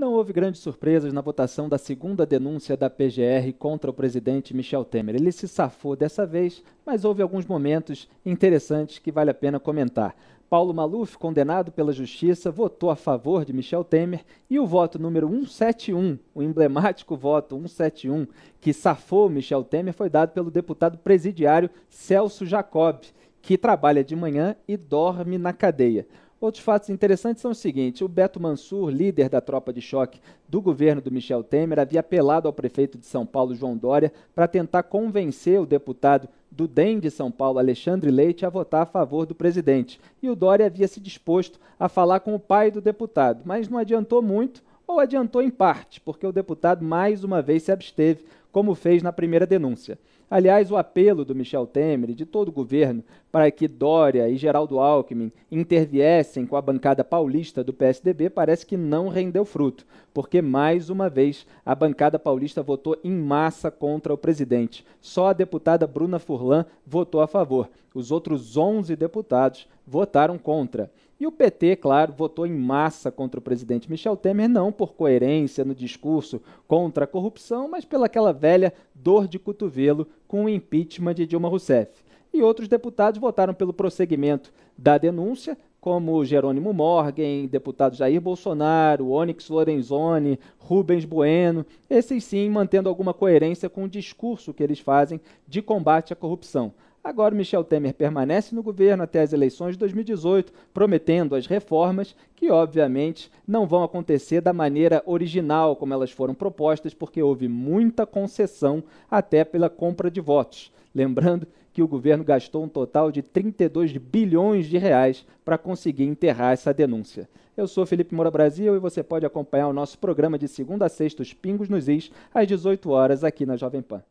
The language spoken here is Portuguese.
Não houve grandes surpresas na votação da segunda denúncia da PGR contra o presidente Michel Temer. Ele se safou dessa vez, mas houve alguns momentos interessantes que vale a pena comentar. Paulo Maluf, condenado pela justiça, votou a favor de Michel Temer e o voto número 171, o emblemático voto 171 que safou Michel Temer, foi dado pelo deputado presidiário Celso Jacob, que trabalha de manhã e dorme na cadeia. Outros fatos interessantes são os seguintes: o Beto Mansur, líder da tropa de choque do governo do Michel Temer, havia apelado ao prefeito de São Paulo, João Dória, para tentar convencer o deputado do DEM de São Paulo, Alexandre Leite, a votar a favor do presidente. E o Dória havia se disposto a falar com o pai do deputado, mas não adiantou muito ou adiantou em parte, porque o deputado mais uma vez se absteve como fez na primeira denúncia. Aliás, o apelo do Michel Temer e de todo o governo para que Dória e Geraldo Alckmin interviessem com a bancada paulista do PSDB parece que não rendeu fruto, porque mais uma vez a bancada paulista votou em massa contra o presidente. Só a deputada Bruna Furlan votou a favor. Os outros 11 deputados votaram contra. E o PT, claro, votou em massa contra o presidente Michel Temer, não por coerência no discurso contra a corrupção, mas pelaquela velha dor de cotovelo com o impeachment de Dilma Rousseff. E outros deputados votaram pelo prosseguimento da denúncia, como Jerônimo Morgan, deputado Jair Bolsonaro, Onyx Lorenzoni, Rubens Bueno, esses sim mantendo alguma coerência com o discurso que eles fazem de combate à corrupção. Agora, Michel Temer permanece no governo até as eleições de 2018, prometendo as reformas, que obviamente não vão acontecer da maneira original como elas foram propostas, porque houve muita concessão até pela compra de votos. Lembrando que o governo gastou um total de 32 bilhões de reais para conseguir enterrar essa denúncia. Eu sou Felipe Moura Brasil e você pode acompanhar o nosso programa de segunda a sexta, Os Pingos nos Is, às 18 horas aqui na Jovem Pan.